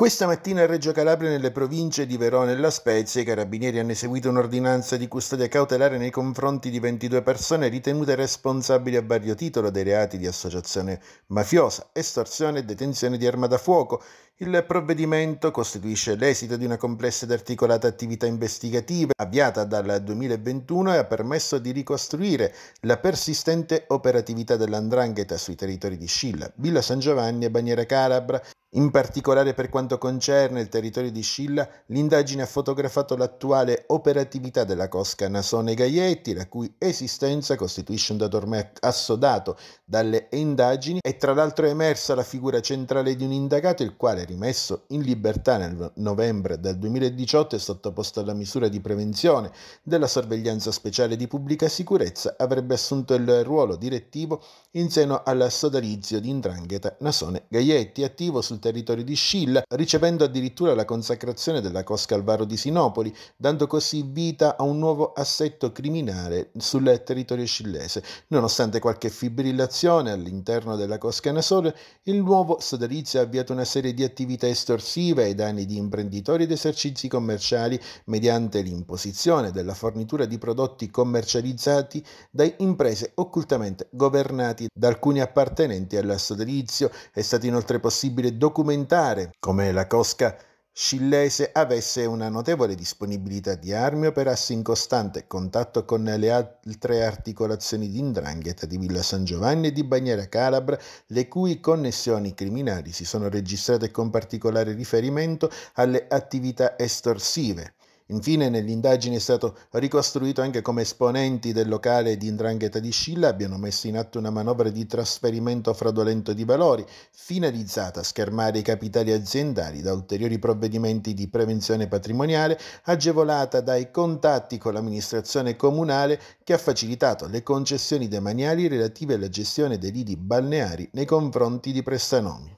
Questa mattina a Reggio Calabria, nelle province di Verona e La Spezia, i carabinieri hanno eseguito un'ordinanza di custodia cautelare nei confronti di 22 persone ritenute responsabili a vario titolo dei reati di associazione mafiosa, estorsione e detenzione di arma da fuoco, il provvedimento costituisce l'esito di una complessa ed articolata attività investigativa avviata dal 2021 e ha permesso di ricostruire la persistente operatività dell'andrangheta sui territori di Scilla, Villa San Giovanni e Baniera Calabra. In particolare per quanto concerne il territorio di Scilla, l'indagine ha fotografato l'attuale operatività della cosca Nasone Gaietti, la cui esistenza costituisce un dato ormai assodato dalle indagini e tra l'altro è emersa la figura centrale di un indagato il quale rimesso in libertà nel novembre del 2018 e sottoposto alla misura di prevenzione della sorveglianza speciale di pubblica sicurezza, avrebbe assunto il ruolo direttivo in seno al sodalizio di Indrangheta Nasone Gaietti, attivo sul territorio di Scilla, ricevendo addirittura la consacrazione della Cosca Alvaro di Sinopoli, dando così vita a un nuovo assetto criminale sul territorio scillese. Nonostante qualche fibrillazione all'interno della Cosca Nasone, il nuovo sodalizio ha avviato una serie di attività attività estorsive ai danni di imprenditori ed esercizi commerciali mediante l'imposizione della fornitura di prodotti commercializzati da imprese occultamente governati da alcuni appartenenti all'asso edilizio. È stato inoltre possibile documentare come la Cosca Scillese avesse una notevole disponibilità di armi operasse in costante contatto con le altre articolazioni di Indrangheta di Villa San Giovanni e di Bagnera Calabra, le cui connessioni criminali si sono registrate con particolare riferimento alle attività estorsive, Infine nell'indagine è stato ricostruito anche come esponenti del locale di Indrangheta di Scilla abbiano messo in atto una manovra di trasferimento fraudolento di valori, finalizzata a schermare i capitali aziendali da ulteriori provvedimenti di prevenzione patrimoniale, agevolata dai contatti con l'amministrazione comunale che ha facilitato le concessioni demaniali relative alla gestione dei lidi balneari nei confronti di prestanomi.